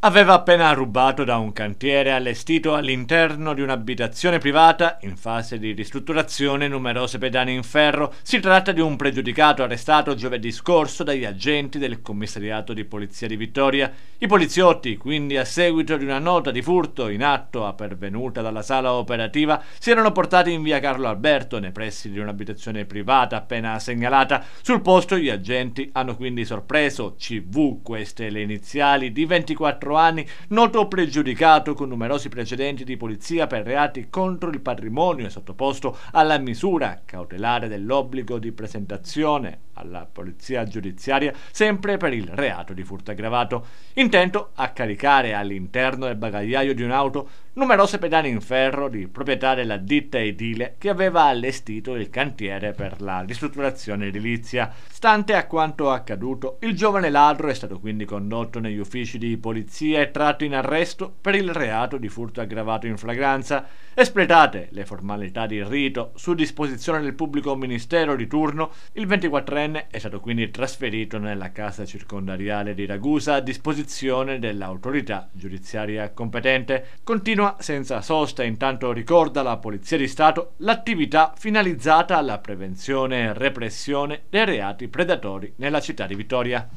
aveva appena rubato da un cantiere allestito all'interno di un'abitazione privata in fase di ristrutturazione numerose pedane in ferro. Si tratta di un pregiudicato arrestato giovedì scorso dagli agenti del commissariato di polizia di Vittoria. I poliziotti, quindi a seguito di una nota di furto in atto pervenuta dalla sala operativa, si erano portati in via Carlo Alberto nei pressi di un'abitazione privata appena segnalata. Sul posto gli agenti hanno quindi sorpreso CV, queste le iniziali, di 24 24 anni, noto pregiudicato con numerosi precedenti di polizia per reati contro il patrimonio e sottoposto alla misura cautelare dell'obbligo di presentazione alla polizia giudiziaria sempre per il reato di furto aggravato, intento a caricare all'interno del bagagliaio di un'auto numerose pedane in ferro di proprietà della ditta edile che aveva allestito il cantiere per la ristrutturazione edilizia. Stante a quanto accaduto, il giovane ladro è stato quindi condotto negli uffici di polizia e tratto in arresto per il reato di furto aggravato in flagranza. Espletate le formalità di rito su disposizione del pubblico ministero di turno, il 24enne è stato quindi trasferito nella casa circondariale di Ragusa a disposizione dell'autorità giudiziaria competente. Continua continua senza sosta, intanto ricorda la Polizia di Stato l'attività finalizzata alla prevenzione e repressione dei reati predatori nella città di Vittoria.